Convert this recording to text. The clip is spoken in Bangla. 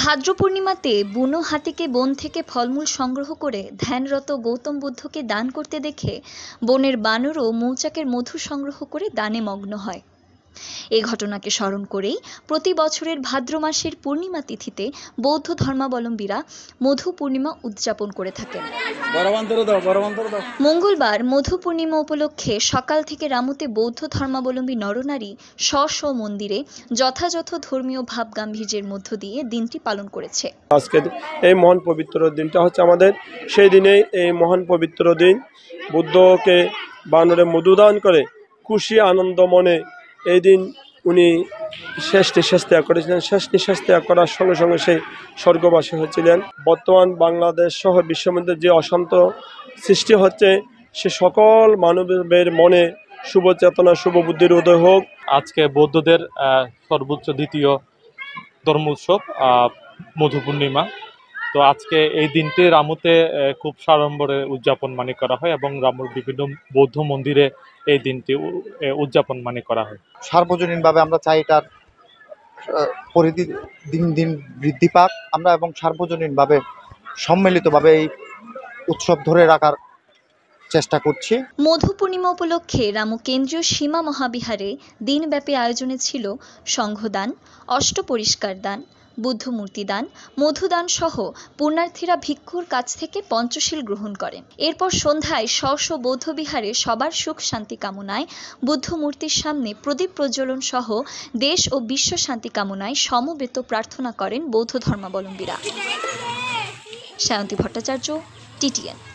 ভাদ্র পূর্ণিমাতে বুনো হাতিকে বন থেকে ফলমূল সংগ্রহ করে ধ্যানরত গৌতম বুদ্ধকে দান করতে দেখে বনের বানরও মৌচাকের মধু সংগ্রহ করে দানে মগ্ন হয় এ ঘটনাকে স্মরণ করেই প্রতি বছরের ভাদ্র মাসের পূর্ণিমা তিথিতে বৌদ্ধ ধর্মাবলম্বীরা মধু পূর্ণিমা উদযাপন করে থাকেন মঙ্গলবার মধু পূর্ণিমা উপলক্ষে সকাল থেকে রামুতে বৌদ্ধ ধর্মাবলম্বী নরনারী স্ব স্ব মন্দিরে যথাযথ ধর্মীয় ভাব গাম্ভীর্যের মধ্য দিয়ে দিনটি পালন করেছে আজকে এই মহান পবিত্র দিনটা হচ্ছে আমাদের সেই দিনে এই মহান পবিত্র দিন বুদ্ধকে বানরে মধু দান করে খুশি আনন্দ মনে এই দিন উনি শেষ নিঃশ্বাস ত্যাগ করেছিলেন শেষ নিঃশ্বাস ত্যাগ করার সঙ্গে সঙ্গে সেই স্বর্গবাসী হয়েছিলেন বর্তমান বাংলাদেশ সহ বিশ্বমধ্যে যে অশান্ত সৃষ্টি হচ্ছে সে সকল মানবের মনে শুভ চেতনা শুভ বুদ্ধির উদয় হোক আজকে বৌদ্ধদের সর্বোচ্চ দ্বিতীয় ধর্ম উৎসব মধু পূর্ণিমা তো আজকে এই দিনটি রামুতে খুব সাড়ম্বরে উদযাপন মানে করা হয় এবং রামুর বিভিন্ন বৌদ্ধ মন্দিরে এই দিনটি উদযাপন মানে করা হয় সার্বজনীনভাবে আমরা চাই এটার পরিধি দিন দিন বৃদ্ধি পাক আমরা এবং সার্বজনীনভাবে সম্মিলিতভাবে এই উৎসব ধরে রাখার চেষ্টা করছি মধু পূর্ণিমা উপলক্ষে রামু কেন্দ্রীয় সীমা মহাবিহারে দিনব্যাপী আয়োজনে ছিল সংঘদান অষ্টপরিষ্কার দান বুদ্ধমূর্তি দান মধুদান সহ পুণ্যার্থীরা ভিক্ষুর কাছ থেকে পঞ্চশীল গ্রহণ করেন এরপর সন্ধ্যায় স্বশ বৌদ্ধবিহারে সবার সুখ শান্তি কামনায় বুদ্ধমূর্তির সামনে প্রদীপ প্রজ্বলন সহ দেশ ও বিশ্ব শান্তি কামনায় সমবেত প্রার্থনা করেন বৌদ্ধ ধর্মাবলম্বীরা সায়ন্তী ভট্টাচার্য টিটিএন